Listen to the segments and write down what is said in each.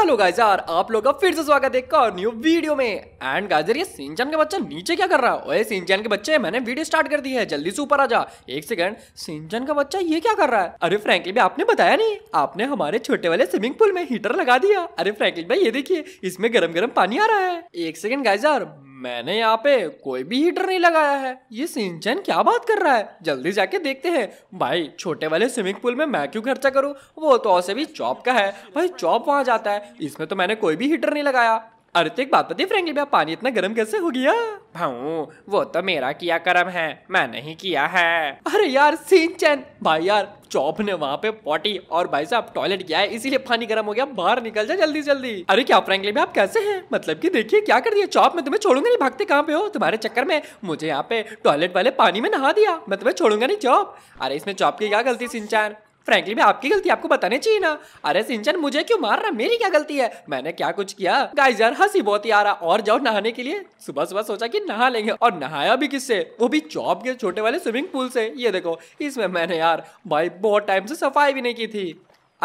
hello geyser आप लोग का फिर से स्वागत है एक और न्यू वीडियो में एंड गाइजर ये सिंचन का बच्चा नीचे क्या कर रहा है ओए सिंचन के बच्चे मैंने वीडियो स्टार्ट कर दी है जल्दी से ऊपर आ जा एक सेकंड सिंचन का बच्चा ये क्या कर रहा है अरे फ्रैंकलिन भाई आपने बताया नहीं आपने हमारे छोटे वाले स्विमिंग पूल में हीटर लगा दिया अरे फ्रैंकलिन भाई ये देखिए इसमें गर्म गर्म पानी आ रहा है एक सेकंड गाइजर मैंने यहाँ पे कोई भी हीटर नहीं लगाया है ये सिंचन क्या बात कर रहा है जल्दी जाके देखते हैं भाई छोटे वाले स्विमिंग पूल में मैं क्यों खर्चा करूँ वो तो ऐसे भी चौप का है भाई चौप वहाँ जाता है इसमें तो मैंने कोई भी हीटर नहीं लगाया अरे तो एक बात बताइए तो फ्रेंकली भैया पानी इतना गर्म कैसे हो गया भाऊ वो तो मेरा किया कर्म है मैं नहीं किया है अरे यार सिंचन भाई यार चौप ने वहाँ पे पॉटी और भाई साहब टॉयलेट किया है इसीलिए पानी गर्म हो गया बाहर निकल जाए जल्दी जल्दी अरे क्या फ्रेंकली भैया आप कैसे हैं मतलब कि देखिए क्या कर दिया चौप में तुम्हें छोड़ूंगा नहीं भागते कहाँ पे हो तुम्हारे चक्कर में मुझे यहाँ पे टॉयलेट वाले पानी में नहा दिया मैं तुम्हें छोड़ूंगा नहीं चौप अरे इसमें चौप की क्या गलती सिंचन फ्रेंकली मैं आपकी गलती आपको बताने चाहिए ना अरे सिंचन मुझे क्यों मार रहा मेरी क्या गलती है मैंने क्या कुछ किया गाइस यार हंसी बहुत ही आ रहा और जाओ नहाने के लिए सुबह सुबह सोचा कि नहा लेंगे और नहाया भी किससे वो भी चौप के छोटे वाले स्विमिंग पूल से ये देखो इसमें मैंने यार भाई बहुत टाइम से सफाई भी नहीं की थी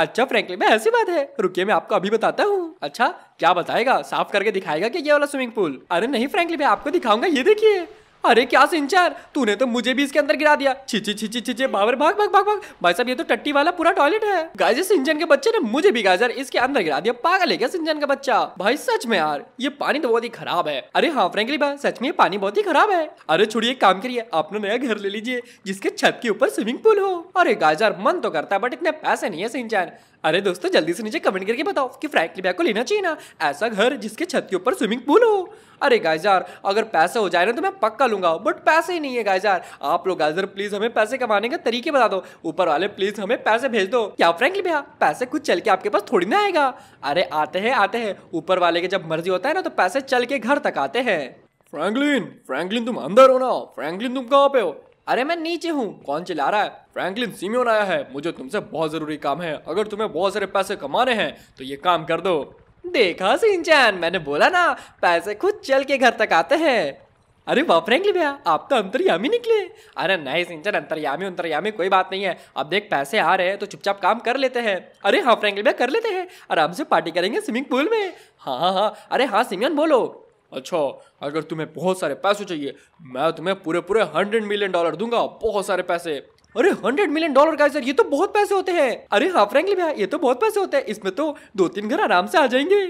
अच्छा फ्रेंकली मैं ऐसी बात है रुकिए मैं आपको अभी बताता हूँ अच्छा क्या बताएगा साफ करके दिखाएगा कि ये वाला स्विमिंग पूल अरे नहीं फ्रेंकली मैं आपको दिखाऊंगा ये देखिए अरे क्या सिंचार तूने तो मुझे भी इसके अंदर गिरा दिया छिचे छिचे छिचे बाबर भाग भाग भाग भाग भाई साहब ये तो टट्टी वाला पूरा टॉयलेट है गाजर सिंचन के बच्चे ने मुझे भी गाजर इसके अंदर गिरा दिया पागल है क्या सिंचन का बच्चा भाई सच में यार ये पानी तो बहुत ही खराब है अरे हाँ फ्रेंकली भाई सच में ये पानी बहुत ही खराब है अरे छोड़िए काम करिए आपने नया घर ले लीजिए जिसके छत के ऊपर स्विमिंग पूल हो अरे गाजर मन तो करता है बट इतने पैसे नहीं है सिंचन अरे दोस्तों जल्दी से नीचे कमेंट करके बताओ कि फ्रैंकली बैग को लेना चाहिए ना ऐसा घर जिसके छत के ऊपर स्विमिंग पूल हो अरे गाइज अगर पैसे हो जाए ना तो मैं पक्का लूंगा बट पैसे ही नहीं है गाइज आप लोग गाइजर प्लीज हमें पैसे कमाने का तरीके बता दो ऊपर वाले प्लीज हमें पैसे भेज दो क्या फ्रेंकली भैया पैसे कुछ चल के आपके पास थोड़ी ना आएगा अरे आते हैं आते हैं ऊपर वाले के जब मर्जी होता है ना तो पैसे चल के घर तक आते हैं फ्रैंकलिन फ्रैंकलिन तुम अंदर हो ना फ्रैंकलिन तुम कहाँ पे हो अरे मैं नीचे हूँ कौन चिल्ला रहा है फ्रैंकलिन सीमियोन आया है मुझे तुमसे बहुत जरूरी काम है अगर तुम्हें बहुत सारे पैसे कमाने हैं तो ये काम कर दो देखा सिंचन मैंने बोला ना पैसे खुद चल के घर तक आते हैं अरे वाह फ्रैंकलिन भैया आप तो अंतर्यामी निकले अरे नहीं सिंचन अंतर्यामी अंतर्यामी कोई बात नहीं है अब देख पैसे आ रहे हैं तो चुपचाप काम कर लेते हैं अरे हाँ फ्रैंकलिन भैया कर लेते हैं आराम से पार्टी करेंगे स्विमिंग पूल में हाँ हाँ हाँ अरे हाँ सिमियन बोलो अच्छा अगर तुम्हें बहुत सारे पैसे चाहिए मैं तुम्हें पूरे पूरे हंड्रेड मिलियन डॉलर दूंगा बहुत सारे पैसे अरे हंड्रेड मिलियन डॉलर का सर ये तो बहुत पैसे होते हैं अरे हाँ फ्रेंकली भैया ये तो बहुत पैसे होते हैं इसमें तो दो तीन घर आराम से आ जाएंगे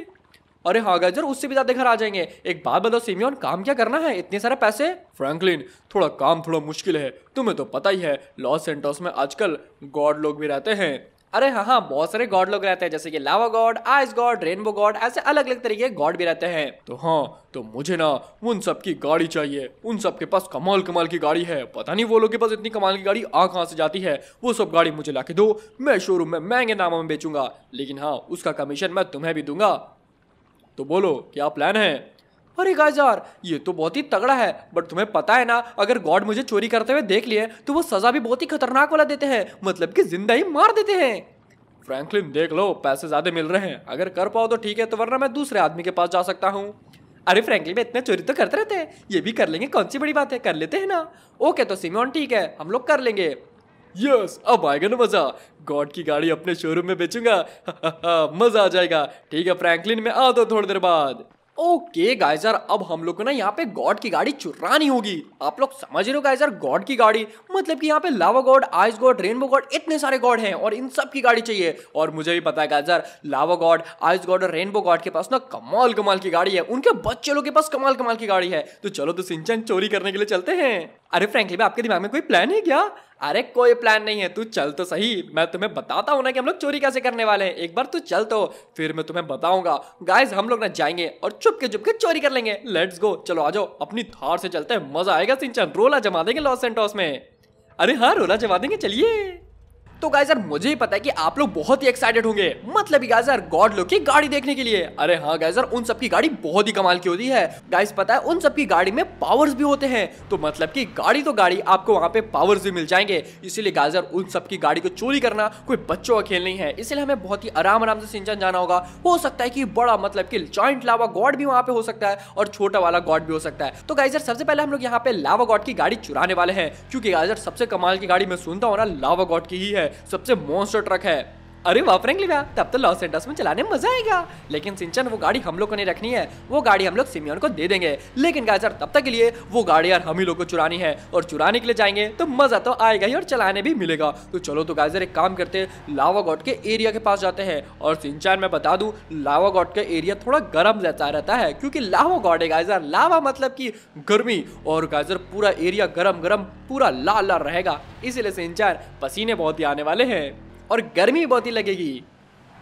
अरे हाँ गाइजर उससे भी ज्यादा घर आ जाएंगे एक बात बताओ सिमियन काम क्या करना है इतने सारे पैसे फ्रैंकलिन थोड़ा काम थोड़ा मुश्किल है तुम्हें तो पता ही है लॉस एंटोस में आजकल गॉड लोग भी रहते हैं अरे हाँ हाँ बहुत सारे गॉड लोग रहते हैं जैसे कि lava god ice god rainbow god ऐसे अलग अलग तरीके गॉड भी रहते हैं तो हाँ तो मुझे ना उन सब की गाड़ी चाहिए उन सब के पास कमाल कमाल की गाड़ी है पता नहीं वो लोग के पास इतनी कमाल की गाड़ी आ कहाँ से जाती है वो सब गाड़ी मुझे ला दो मैं शोरूम में महंगे दामों में बेचूंगा लेकिन हाँ उसका कमीशन मैं तुम्हें भी दूंगा तो बोलो क्या प्लान है अरे गाजार ये तो बहुत ही तगड़ा है बट तुम्हें पता है ना अगर गॉड मुझे चोरी करते हुए देख लिए तो वो सजा भी बहुत ही खतरनाक वाला देते हैं मतलब कि जिंदा ही मार देते हैं फ्रैंकलिन देख लो पैसे ज्यादा मिल रहे हैं अगर कर पाओ तो ठीक है तो वरना मैं दूसरे आदमी के पास जा सकता हूँ अरे फ्रैंकलिन मैं इतना चोरी तो करते रहते हैं ये भी कर लेंगे कौन सी बड़ी बात है कर लेते हैं ना ओके तो सिमोन ठीक है हम लोग कर लेंगे यस अब आएगा ना मजा गॉड की गाड़ी अपने शोरूम में बेचूंगा मजा आ जाएगा ठीक है फ्रैंकलिन में आ दो थोड़ी देर बाद ओके गाइस यार अब हम लोग को ना यहाँ पे गॉड की गाड़ी चुरानी होगी आप लोग समझ रहे हो गाइस यार गॉड की गाड़ी मतलब कि यहाँ पे lava god ice god rainbow god इतने सारे गॉड हैं और इन सब की गाड़ी चाहिए और मुझे भी पता है गाइस यार लावा गॉड आइस गॉड और रेनबो गॉड के पास ना कमाल कमाल की गाड़ी है उनके बच्चे लोग के पास कमाल कमाल की गाड़ी है तो चलो तो सिंचन चोरी करने के लिए चलते हैं अरे फ्रेंकली आपके दिमाग में कोई प्लान है क्या अरे कोई प्लान नहीं है तू चल तो सही मैं तुम्हें बताता हूँ ना कि हम लोग चोरी कैसे करने वाले हैं एक बार तू चल तो फिर मैं तुम्हें बताऊंगा गाइस हम लोग ना जाएंगे और चुपके चुपके चोरी कर लेंगे लेट्स गो चलो आ जाओ अपनी थार से चलते हैं मजा आएगा सिंचन रोला जमा देंगे लॉस एंटॉस में अरे हाँ रोला जमा देंगे चलिए तो गाइजर यार मुझे ही पता है कि आप लोग बहुत ही एक्साइटेड होंगे मतलब गाइज यार गॉड लोग की गाड़ी देखने के लिए अरे हाँ गाइजर यार उन सबकी गाड़ी बहुत ही कमाल की होती है गाइस पता है उन सबकी गाड़ी में पावर्स भी होते हैं तो मतलब कि गाड़ी तो गाड़ी आपको वहाँ पे पावर्स भी मिल जाएंगे इसीलिए गाइज यार उन सबकी गाड़ी को चोरी करना कोई बच्चों का खेल नहीं है इसलिए हमें बहुत ही आराम आराम से सिंचन जाना होगा हो सकता है कि बड़ा मतलब की जॉइंट लावा गॉड भी वहाँ पे हो सकता है और छोटा वाला गॉड भी हो सकता है तो गाइजर यार सबसे पहले हम लोग यहाँ पे लावा गॉड की गाड़ी चुराने वाले हैं क्योंकि गाइज यार सबसे कमाल की गाड़ी मैं सुनता हूँ ना लावा गॉड की ही है है सबसे मॉन्स्टर ट्रक है अरे वाह फ्रेंकली भैया तब तो लॉस एंडस में चलाने में मजा आएगा लेकिन सिंचन वो गाड़ी हम लोग को नहीं रखनी है वो गाड़ी हम लोग सिमियन को दे देंगे लेकिन गाय तब तक के लिए वो गाड़ी यार हम ही लोग को चुरानी है और चुराने के लिए जाएंगे तो मजा तो आएगा ही और चलाने भी मिलेगा तो चलो तो गाइजर एक काम करते लावा गॉट के एरिया के पास जाते हैं और सिंचन मैं बता दू लावा गॉट का एरिया थोड़ा गर्म रहता रहता है क्योंकि लावा गॉट है गाइजर लावा मतलब की गर्मी और गाइजर पूरा एरिया गर्म गर्म पूरा लाल लाल रहेगा इसीलिए सिंचन पसीने बहुत ही आने वाले हैं और गर्मी बहुत ही लगेगी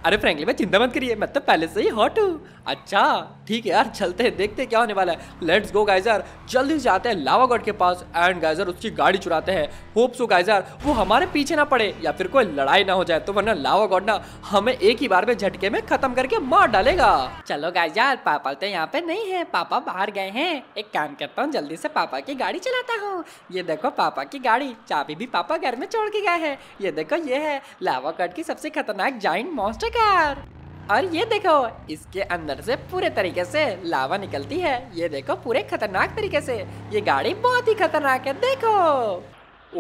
अरे फ्रेंकली मैं चिंता मत करिए मैं तो पहले से ही हॉट हूँ अच्छा ठीक है यार चलते हैं देखते हैं क्या होने वाला है लेट्स गो गाइजर जल्दी से हैं लावा के पास एंड गाइजर उसकी गाड़ी चुराते हैं होप सो गाइजर वो हमारे पीछे ना पड़े या फिर कोई लड़ाई ना हो जाए तो वरना लावा ना हमें एक ही बार में झटके में खत्म करके मार डालेगा चलो गाइजर पापा तो यहाँ पे नहीं है पापा बाहर गए हैं एक काम करता हूँ जल्दी से पापा की गाड़ी चलाता हूँ ये देखो पापा की गाड़ी चाबी भी पापा घर में छोड़ के गए हैं ये देखो ये है लावा की सबसे खतरनाक जाइंट मॉन्स्टर कार और ये देखो इसके अंदर से पूरे तरीके से लावा निकलती है ये देखो पूरे खतरनाक तरीके से ये गाड़ी बहुत ही खतरनाक है देखो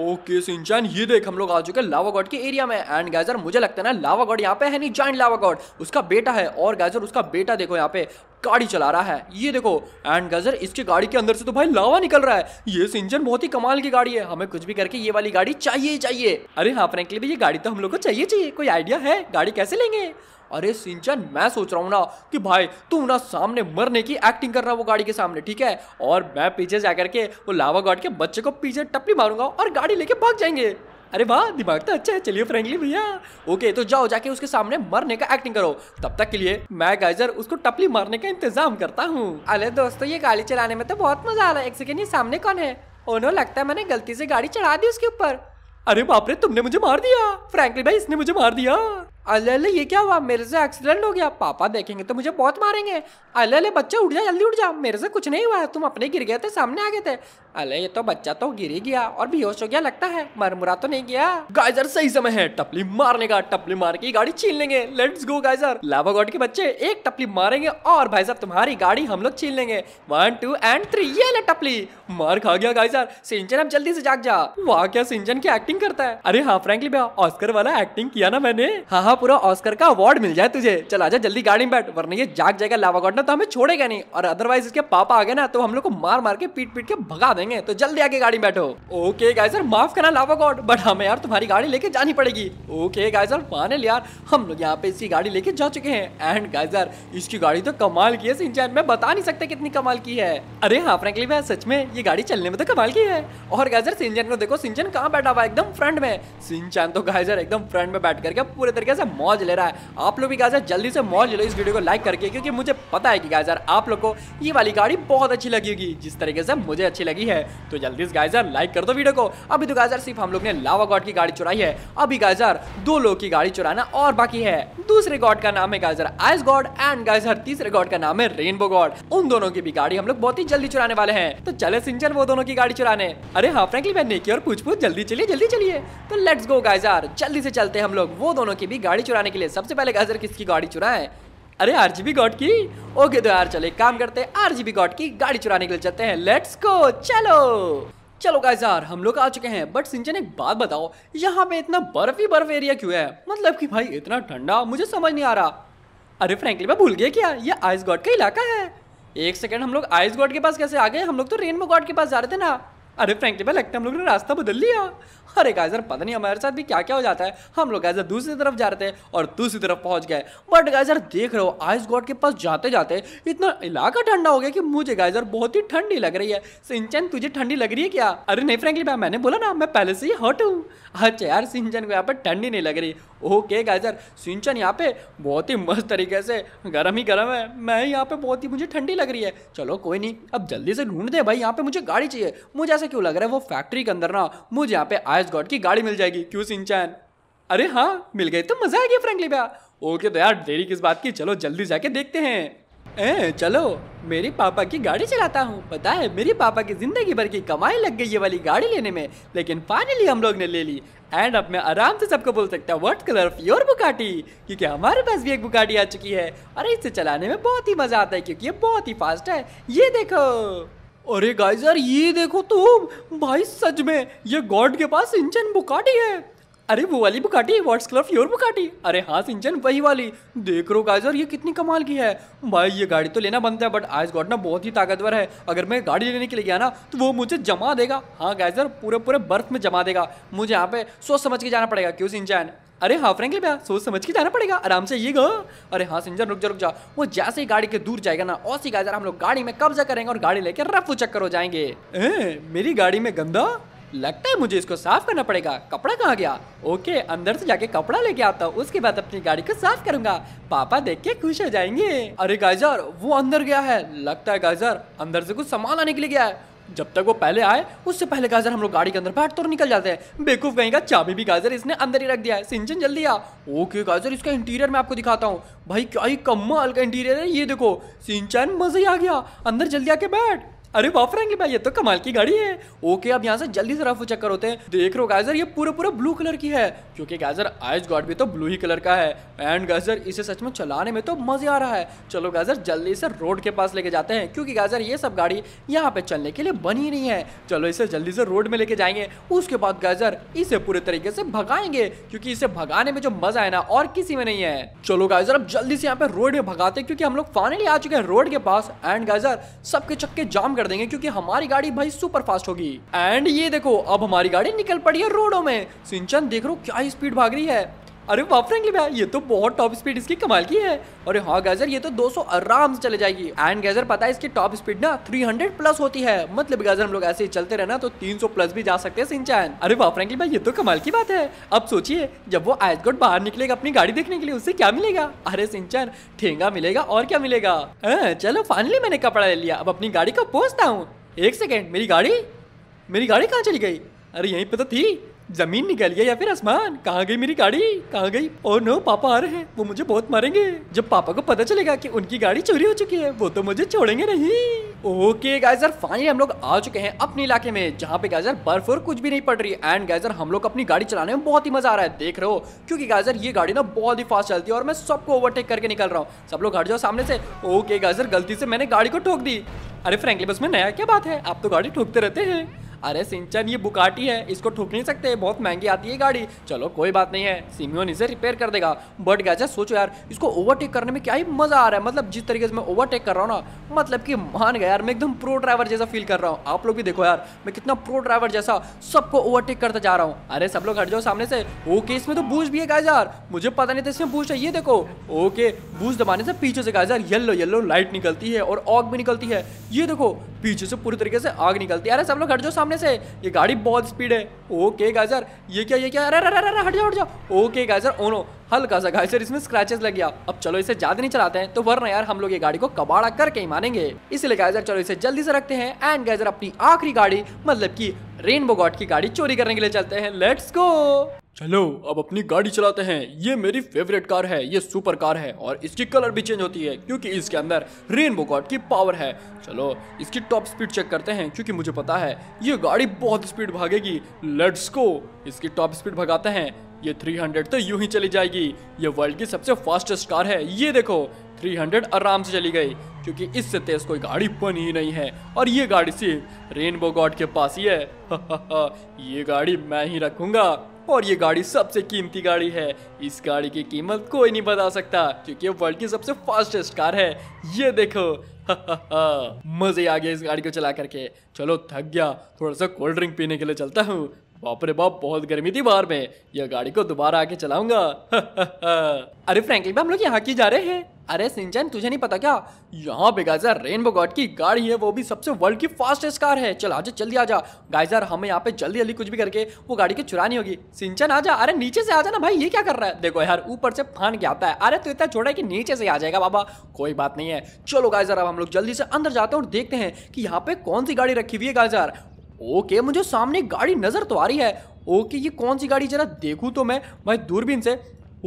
ओके सिंचन ये देख हम लोग आ चुके हैं लावा गॉड के एरिया में एंड गैजर मुझे लगता है ना लावा गॉड यहाँ पे है नहीं जॉइंट लावा गॉड उसका बेटा है और गैजर उसका बेटा देखो यहाँ पे गाड़ी चला रहा है ये देखो एंड गैजर इसकी गाड़ी के अंदर से तो भाई लावा निकल रहा है ये सिंचन बहुत ही कमाल की गाड़ी है हमें कुछ भी करके ये वाली गाड़ी चाहिए ही चाहिए अरे हाँ फ्रेंकली भी ये गाड़ी तो हम लोग को चाहिए चाहिए कोई आइडिया है गाड़ी कैसे लेंगे अरे सिंचन मैं सोच रहा हूँ ना कि भाई तू ना सामने मरने की एक्टिंग करना वो गाड़ी के सामने ठीक है और मैं पीछे जा करके वो लावा गार्ड के बच्चे को पीछे टपली मारूंगा और गाड़ी लेके भाग जाएंगे अरे वाह दिमाग तो अच्छा है चलिए फ्रेंकली भैया ओके तो जाओ जाके उसके सामने मरने का एक्टिंग करो तब तक के लिए मैं गाइजर उसको टपली मारने का इंतजाम करता हूँ अरे दोस्तों ये गाड़ी चलाने में तो बहुत मजा आ रहा है एक सेकेंड ये सामने कौन है ओनो oh लगता है मैंने गलती से गाड़ी चढ़ा दी उसके ऊपर अरे बापरे तुमने मुझे मार दिया फ्रैंकली भाई इसने मुझे मार दिया अल्ले ये क्या हुआ मेरे से एक्सीडेंट हो गया पापा देखेंगे तो मुझे बहुत मारेंगे अल्ले बच्चा उठ जा जल्दी उठ जा मेरे से कुछ नहीं हुआ है तुम अपने गिर गए थे सामने आ गए थे अले ये तो बच्चा तो गिर ही गया और बेहोश हो गया लगता है मरमुरा तो नहीं गया गाइजर सही समय है टपली मारने का टपली मार के गाड़ी छीन लेंगे let's go guys lava god के बच्चे एक टपली मारेंगे और भाई साहब तुम्हारी गाड़ी हम लोग छीन लेंगे वन टू एंड थ्री ये ले टपली मार खा गया गाइजर सिंचन अब जल्दी से जाग जा वाह क्या सिंचन की एक्टिंग करता है अरे हाँ फ्रेंकली भैया ऑस्कर वाला एक्टिंग किया ना मैंने हाँ, हाँ यहाँ पूरा ऑस्कर का अवार्ड मिल जाए तुझे चल आजा जल्दी गाड़ी में बैठ वरना ये जाग जाएगा लावा गॉड ना तो हमें छोड़ेगा नहीं और अदरवाइज इसके पापा आ गए ना तो हम लोग को मार मार के पीट पीट के भगा देंगे तो जल्दी आके गाड़ी में बैठो ओके गाय सर माफ करना लावा गॉड बट हमें यार तुम्हारी गाड़ी लेके जानी पड़ेगी ओके गाय सर माने यार हम लोग यहाँ पे इसकी गाड़ी लेके जा चुके हैं एंड गाय सर इसकी गाड़ी तो कमाल की है सिंचन मैं बता नहीं सकते कितनी कमाल की है अरे हाँ फ्रेंकली भाई सच में ये गाड़ी चलने में तो कमाल की है और गाइजर सिंचन को देखो सिंचन कहाँ बैठा हुआ एकदम फ्रंट में सिंचन तो गाइजर एकदम फ्रंट में बैठ करके पूरे तरीके से से मौज ले रहा है आप लोग भी गाइस जल्दी से मौज लो इस वीडियो को लाइक करके क्योंकि मुझे पता है कि गाइस आप लोग को ये वाली गाड़ी बहुत अच्छी लगेगी जिस तरीके से मुझे अच्छी लगी है तो जल्दी से गाइस लाइक कर दो वीडियो को अभी तो गाइस सिर्फ हम लोग ने लावा गॉड की गाड़ी चुराई है अभी गाइस दो लोग की गाड़ी चुराना और बाकी है दूसरे गॉड का नाम है guys ice god and guys तीसरे गॉड का नाम है रेनबो गॉड उन दोनों की भी गाड़ी हम लोग बहुत ही जल्दी चुराने वाले हैं तो चले सिंचन वो दोनों की गाड़ी चुराने अरे हाँ फ्रेंकली मैं नेकी और पूछ पूछ जल्दी चलिए जल्दी चलिए तो लेट्स गो गाइजार जल्दी से चलते हैं हम लोग वो दोनों की भी गाड़ी गाड़ी चुराने के लिए सबसे पहले गाजर किसकी गाड़ी चुराएं अरे आर जी गॉड की ओके तो यार चलो एक काम करते हैं आर जी गॉड की गाड़ी चुराने के लिए चलते हैं लेट्स गो चलो चलो गाइस यार हम लोग आ चुके हैं बट सिंचन एक बात बताओ यहाँ पे इतना बर्फ ही बर्फ एरिया क्यों है मतलब कि भाई इतना ठंडा मुझे समझ नहीं आ रहा अरे फ्रेंकली मैं भूल गया क्या ये आइस गॉड का इलाका है एक सेकेंड हम लोग आइस गॉड के पास कैसे आ गए हम लोग तो रेनबो गॉड के पास जा रहे थे ना अरे फ्रेंकली भाई लगता है हम लोग ने रास्ता बदल लिया अरे गाइजर पता नहीं हमारे साथ भी क्या क्या हो जाता है हम लोग गाइजर दूसरी तरफ जा रहे थे और दूसरी तरफ पहुंच गए बट गाइजर देख रहे हो आइस गॉड के पास जाते जाते इतना इलाका ठंडा हो गया कि मुझे गाइजर बहुत ही ठंडी लग रही है सिंचन तुझे ठंडी लग रही है क्या अरे नहीं फ्रेंकली भाई मैंने बोला ना मैं पहले से ही हट हूँ अच्छा यार सिंचन को यहाँ पर ठंडी नहीं लग रही ओके गाइजर सिंचन यहाँ पे बहुत ही मस्त तरीके से गर्म ही गर्म है मैं यहाँ पे बहुत ही मुझे ठंडी लग रही है चलो कोई नहीं अब जल्दी से ढूंढ दे भाई यहाँ पे मुझे गाड़ी चाहिए मुझे ऐसा क्यों लग रहा है वो फैक्ट्री के अंदर ना मुझे यहाँ पे आयस गॉड की गाड़ी मिल जाएगी क्यों सिंचैन अरे हाँ मिल गई तो मजा आ गया फ्रेंकली भैया ओके तो यार देरी किस बात की चलो जल्दी जाके देखते हैं ए चलो मेरे पापा की गाड़ी चलाता हूँ पता है मेरे पापा की जिंदगी भर की कमाई लग गई ये वाली गाड़ी लेने में लेकिन फाइनली हम लोग ने ले ली एंड अब मैं आराम से सबको बोल सकता हूँ what colour of your Bugatti क्योंकि हमारे पास भी एक बुकाटी आ चुकी है और इसे चलाने में बहुत ही मजा आता है क्योंकि ये बहुत ही फास्ट है ये देखो अरे गाइस यार ये देखो तुम तो, भाई सच में ये गॉड के पास इंजन बुकाटी है अरे वो वाली Bugatti what's club your Bugatti अरे हाँ सिंचन वही वाली देख रो गाइस यार ये कितनी कमाल की है भाई ये गाड़ी तो लेना बनता है बट आइस गॉड ना बहुत ही ताकतवर है अगर मैं गाड़ी लेने के लिए गया ना तो वो मुझे जमा देगा हाँ गाइस यार पूरे पूरे बर्फ में जमा देगा मुझे यहाँ पे सोच समझ के जाना पड़ेगा क्यों सिंचन अरे हाँ फ्रेंकली भैया सोच समझ के जाना पड़ेगा आराम से ये अरे हाँ सिंजन रुक जा रुक जा वो जैसे ही गाड़ी के दूर जाएगा ना और सीधा हम लोग गाड़ी में कब्जा करेंगे और गाड़ी लेकर रफू चक्कर हो जाएंगे ए, मेरी गाड़ी में गंदा लगता है मुझे इसको साफ करना पड़ेगा कपड़ा कहाँ गया ओके अंदर से जाके कपड़ा लेके आता हूँ उसके बाद अपनी गाड़ी को साफ करूंगा पापा देख के खुश हो जाएंगे अरे गाइजर वो अंदर गया है लगता है गाइजर अंदर से कुछ सामान आने के लिए गया है जब तक वो पहले आए उससे पहले गाजर हम लोग गाड़ी के अंदर बैठ तो निकल जाते हैं कहीं का चाबी भी गाजर इसने अंदर ही रख दिया है सिंचन जल्दी आ ओके गाजर इसका इंटीरियर मैं आपको दिखाता हूँ भाई क्या ही कम्मा हल्का इंटीरियर है ये देखो सिंचन मजा ही आ गया अंदर जल्दी आके बैठ अरे बाप रंगे भाई ये तो कमाल की गाड़ी है ओके अब यहाँ से जल्दी से रफू चक्कर होते हैं देख रो गाइजर ये पूरा पूरा ब्लू कलर की है क्योंकि गाइजर आइस गॉड भी तो ब्लू ही कलर का है एंड गाइजर इसे सच में चलाने में तो मजे आ रहा है चलो गाइजर जल्दी से रोड के पास लेके जाते हैं क्योंकि गाइजर ये सब गाड़ी यहाँ पे चलने के लिए बनी नहीं है चलो इसे जल्दी से रोड में लेके जाएंगे उसके बाद गाइजर इसे पूरे तरीके से भगाएंगे क्योंकि इसे भगाने में जो मजा है ना और किसी में नहीं है चलो गाइजर अब जल्दी से यहाँ पे रोड में भगाते क्योंकि हम लोग फाइनली आ चुके हैं रोड के पास एंड गाइजर सबके चक्के जाम कर कर देंगे क्योंकि हमारी गाड़ी भाई सुपर फास्ट होगी एंड ये देखो अब हमारी गाड़ी निकल पड़ी है रोडो में सिंचन देख रो क्या स्पीड भाग रही है अरे बाप फ्रेंकली भैया ये तो बहुत टॉप स्पीड इसकी कमाल की है अरे हाँ गैजर ये तो 200 आराम से चले जाएगी एंड गैजर पता है इसकी टॉप स्पीड ना 300 प्लस होती है मतलब गैजर हम लोग ऐसे ही चलते रहना तो 300 प्लस भी जा सकते हैं सिंचान अरे बाप फ्रेंकली भैया ये तो कमाल की बात है अब सोचिए जब वो आयसगोट बाहर निकलेगा अपनी गाड़ी देखने के लिए उससे क्या मिलेगा अरे सिंचान ठेंगा मिलेगा और क्या मिलेगा चलो फाइनली मैंने कपड़ा ले लिया अब अपनी गाड़ी को पहुंचता हूँ एक सेकेंड मेरी गाड़ी मेरी गाड़ी कहाँ चली गई अरे यहीं पर तो थी जमीन निकल गया या फिर आसमान कहाँ गई मेरी गाड़ी कहाँ गई ओ oh नो पापा आ रहे हैं वो मुझे बहुत मारेंगे जब पापा को पता चलेगा कि उनकी गाड़ी चोरी हो चुकी है वो तो मुझे छोड़ेंगे नहीं ओके गाइजर फाइनली हम लोग आ चुके हैं अपने इलाके में जहाँ पे गाइजर बर्फ और कुछ भी नहीं पड़ रही एंड गाइजर हम लोग अपनी गाड़ी चलाने में बहुत ही मजा आ रहा है देख रहे हो क्योंकि गाइजर ये गाड़ी ना बहुत ही फास्ट चलती है और मैं सबको ओवरटेक करके निकल रहा हूँ सब लोग हट जाओ सामने से ओके गाइजर गलती से मैंने गाड़ी को ठोक दी अरे फ्रेंकली बस में नया क्या बात है आप तो गाड़ी ठोकते रहते हैं अरे सिंचन ये बुकाटी है इसको ठुक नहीं सकते बहुत महंगी आती है गाड़ी चलो कोई बात नहीं है सिमियोन इसे रिपेयर कर देगा बट गैचा सोचो यार इसको ओवरटेक करने में क्या ही मज़ा आ रहा है मतलब जिस तरीके से मैं ओवरटेक कर रहा हूँ ना मतलब कि मान गया यार मैं एकदम प्रो ड्राइवर जैसा फील कर रहा हूँ आप लोग भी देखो यार मैं कितना प्रो ड्राइवर जैसा सबको ओवरटेक करता जा रहा हूँ अरे सब लोग हट जाओ सामने से ओके इसमें तो बूझ भी है गाय यार मुझे पता नहीं था इसमें बूझ चाहिए ये देखो ओके बूझ दबाने से पीछे से गाय यार येल्लो येल्लो लाइट निकलती है और आग भी निकलती है ये देखो पीछे से पूरी तरीके से आग निकलती है अरे सब लोग हट जाओ सामने सामने से ये गाड़ी बहुत स्पीड है ओके गाइजर ये क्या ये क्या अरे अरे अरे हट जाओ हट जाओ ओके गाइजर ओनो हल्का सा गाइजर इसमें स्क्रैचेस लग गया अब चलो इसे ज्यादा नहीं चलाते हैं तो वरना यार हम लोग ये गाड़ी को कबाड़ा करके ही मानेंगे इसलिए गाइजर चलो इसे जल्दी से रखते हैं एंड गाइजर अपनी आखिरी गाड़ी मतलब की रेनबो गॉड की गाड़ी चोरी करने के लिए चलते हैं लेट्स गो चलो अब अपनी गाड़ी चलाते हैं ये मेरी फेवरेट कार है ये सुपर कार है और इसकी कलर भी चेंज होती है क्योंकि इसके अंदर रेनबो गॉड की पावर है चलो इसकी टॉप स्पीड चेक करते हैं क्योंकि मुझे पता है ये गाड़ी बहुत स्पीड भागेगी लेट्स को इसकी टॉप स्पीड भगाते हैं ये 300 तो यूं ही चली जाएगी ये वर्ल्ड की सबसे फास्टेस्ट कार है ये देखो 300 आराम से चली गई क्योंकि इससे तेज कोई गाड़ी बनी ही नहीं है और ये गाड़ी सिर्फ रेनबो गॉड के पास ही है ये गाड़ी मैं ही रखूंगा और ये गाड़ी सबसे कीमती गाड़ी है इस गाड़ी की कीमत कोई नहीं बता सकता क्योंकि वर्ल्ड की सबसे फास्टेस्ट कार है ये देखो मजे आ गए इस गाड़ी को चला करके चलो थक गया थोड़ा सा कोल्ड ड्रिंक पीने के लिए चलता हूँ बाप रे बाप बहुत गर्मी थी बाहर में यह गाड़ी को दोबारा आके चलाऊंगा अरे फ्रैंकली हम लोग यहाँ की जा रहे हैं अरे सिंचन तुझे नहीं पता क्या यहाँ पे गाइजर रेनबो गॉड की गाड़ी है वो भी सबसे वर्ल्ड की फास्टेस्ट कार है चल आजा जल्दी आजा गाइजर हमें यहाँ पे जल्दी जल्दी कुछ भी करके वो गाड़ी की चुरानी होगी सिंचन आजा अरे नीचे से आजा ना भाई ये क्या कर रहा है देखो यार ऊपर से फान के आता है अरे तो इतना छोटा है कि नीचे से आ जाएगा बाबा कोई बात नहीं है चलो गाइजर अब हम लोग जल्दी से अंदर जाते हैं और देखते हैं कि यहाँ पे कौन सी गाड़ी रखी हुई है गाइजर ओके मुझे सामने गाड़ी नज़र तो आ रही है ओके ये कौन सी गाड़ी जरा देखूँ तो मैं भाई दूरबीन से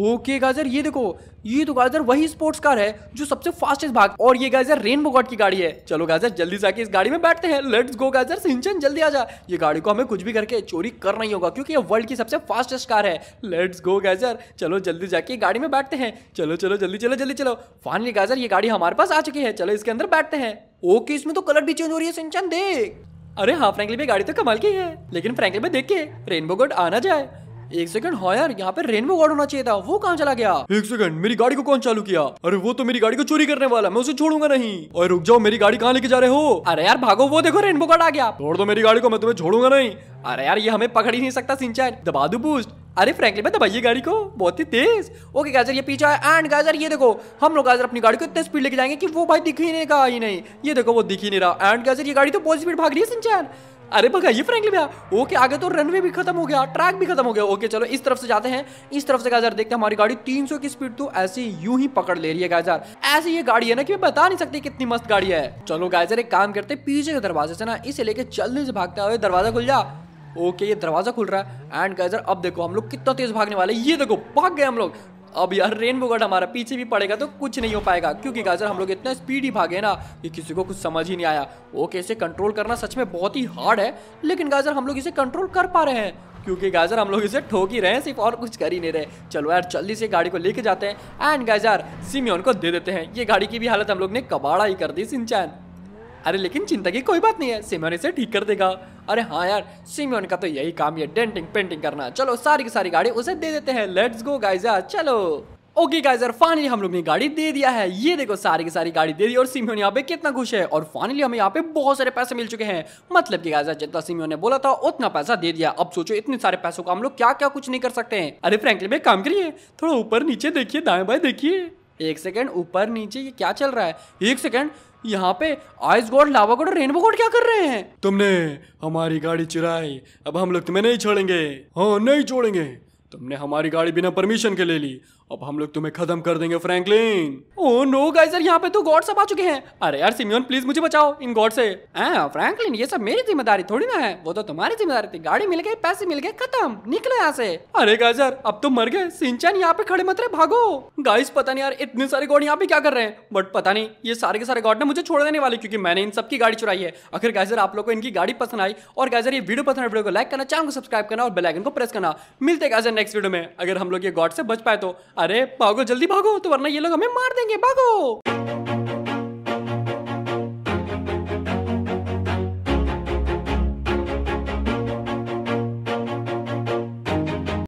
ओके गाजर ये देखो ये तो गाजर वही स्पोर्ट्स कार है जो सबसे फास्टेस्ट भाग और ये गाजर रेनबो गॉड की गाड़ी है चलो गाजर जल्दी जाके इस गाड़ी में बैठते हैं लेट्स गो गाजर सिंचन जल्दी आ जा ये गाड़ी को हमें कुछ भी करके चोरी करना ही होगा क्योंकि ये वर्ल्ड की सबसे फास्टेस्ट कार है लेट्स गो गाजर चलो जल्दी जाके गाड़ी में बैठते हैं चलो चलो जल्दी चलो जल्दी चलो फाइनली गाजर ये गाड़ी हमारे पास आ चुकी है चलो इसके अंदर बैठते हैं ओके इसमें तो कलर भी चेंज हो रही है सिंचन देख अरे हाँ फ्रेंकली भाई गाड़ी तो कमाल की है लेकिन फ्रेंकली भाई देख के रेनबो गोड आना जाए एक सेकंड हाँ यार यहाँ पे रेनबो गार्ड होना चाहिए था वो कहाँ चला गया एक सेकंड मेरी गाड़ी को कौन चालू किया अरे वो तो मेरी गाड़ी को चोरी करने वाला मैं उसे छोड़ूंगा नहीं और रुक जाओ मेरी गाड़ी कहाँ लेके जा रहे हो अरे यार भागो वो देखो रेनबो गार्ड आ गया छोड़ दो मेरी गाड़ी को मैं तुम्हें छोड़ूंगा नहीं अरे यार ये हमें पकड़ ही नहीं सकता सिंचाई दबा दू बूस्ट अरे फ्रैंकली मैं दबाइए गाड़ी को बहुत ही तेज ओके गाजर ये पीछा है एंड गाजर ये देखो हम लोग गाजर अपनी गाड़ी को इतने स्पीड लेके जाएंगे कि वो भाई दिख ही नहीं का ही नहीं ये देखो वो दिख ही नहीं रहा एंड गाजर ये गाड़ी तो बहुत स्पीड भाग रही है सिंचान अरे भगाइए फ्रेंकली भैया ओके आगे तो रनवे भी खत्म हो गया ट्रैक भी खत्म हो गया ओके चलो इस तरफ से जाते हैं इस तरफ से गाजर देखते हैं हमारी गाड़ी सौ की स्पीड तो ऐसे यूं ही पकड़ ले रही है गाजर ऐसी ये गाड़ी है ना कि मैं बता नहीं सकती कितनी मस्त गाड़ी है चलो गाजर एक काम करते पीछे के दरवाजे से ना इसे लेके जल्दी से भागते हुए दरवाजा खुल जा ओके ये दरवाज़ा खुल रहा है एंड गाइजर अब देखो हम लोग कितना तेज़ भागने वाले ये देखो भाग गए हम लोग अब यार रेनबो गट हमारा पीछे भी पड़ेगा तो कुछ नहीं हो पाएगा क्योंकि गाजर हम लोग इतना स्पीड ही भागे ना कि किसी को कुछ समझ ही नहीं आया ओके इसे कंट्रोल करना सच में बहुत ही हार्ड है लेकिन गाजर हम लोग इसे कंट्रोल कर पा रहे हैं क्योंकि गाजर हम लोग इसे ठोक ही रहे हैं सिर्फ और कुछ कर ही नहीं रहे चलो यार जल्दी से गाड़ी को लेके जाते हैं एंड गाजर सिमियन को दे देते हैं ये गाड़ी की भी हालत हम लोग ने कबाड़ा ही कर दी सिंचैन अरे लेकिन चिंता की कोई बात नहीं है सिमोन इसे ठीक कर देगा अरे हाँ यार सिमोन का तो यही काम है डेंटिंग पेंटिंग करना चलो सारी की सारी गाड़ी उसे दे देते हैं लेट्स गो गाइज यार चलो ओके गाइज यार फाइनली हम लोग ने गाड़ी दे दिया है ये देखो सारी की सारी गाड़ी दे दी और सिमियोन यहाँ पे कितना खुश है और फाइनली हमें यहाँ पे बहुत सारे पैसे मिल चुके हैं मतलब कि गाइज यार जितना सिमियोन ने बोला था उतना पैसा दे दिया अब सोचो इतने सारे पैसों का हम लोग क्या क्या कुछ नहीं कर सकते हैं अरे फ्रेंकली भाई काम करिए थोड़ा ऊपर नीचे देखिए दाए बाएं देखिए एक सेकेंड ऊपर नीचे ये क्या चल रहा है एक सेकेंड यहाँ पे आइस गोड लावा गोड और रेनबो गोड क्या कर रहे हैं तुमने हमारी गाड़ी चुराई अब हम लोग तुम्हें नहीं छोड़ेंगे हाँ नहीं छोड़ेंगे तुमने हमारी गाड़ी बिना परमिशन के ले ली अब हम लोग तुम्हें खत्म कर देंगे फ्रैंकलिन ओ नो गाइस यहाँ पे तो गॉड सब आ चुके हैं अरे यार सिमियन प्लीज मुझे बचाओ इन गॉड से फ्रैंकलिन हाँ, ये सब मेरी जिम्मेदारी थोड़ी ना है वो तो तुम्हारी जिम्मेदारी थी गाड़ी मिल गई पैसे मिल गए खत्म निकलो यहाँ से अरे गाइस अब तुम तो मर गए सिंचन यहाँ पे खड़े मत रहे भागो गाइस पता नहीं यार इतने सारे गॉड यहाँ पे क्या कर रहे हैं बट पता नहीं ये सारे के सारे गॉड ने मुझे छोड़ देने वाले क्योंकि मैंने इन सबकी गाड़ी चुराई है अगर गाइजर आप लोग को इनकी गाड़ी पसंद आई और गाइजर ये वीडियो पसंद वीडियो को लाइक करना चैनल को सब्सक्राइब करना और बेलाइकन को प्रेस करना मिलते गाइजर नेक्स्ट वीडियो में अगर हम लोग ये गॉड से बच पाए तो अरे भागो जल्दी भागो तो वरना ये लोग हमें मार देंगे भागो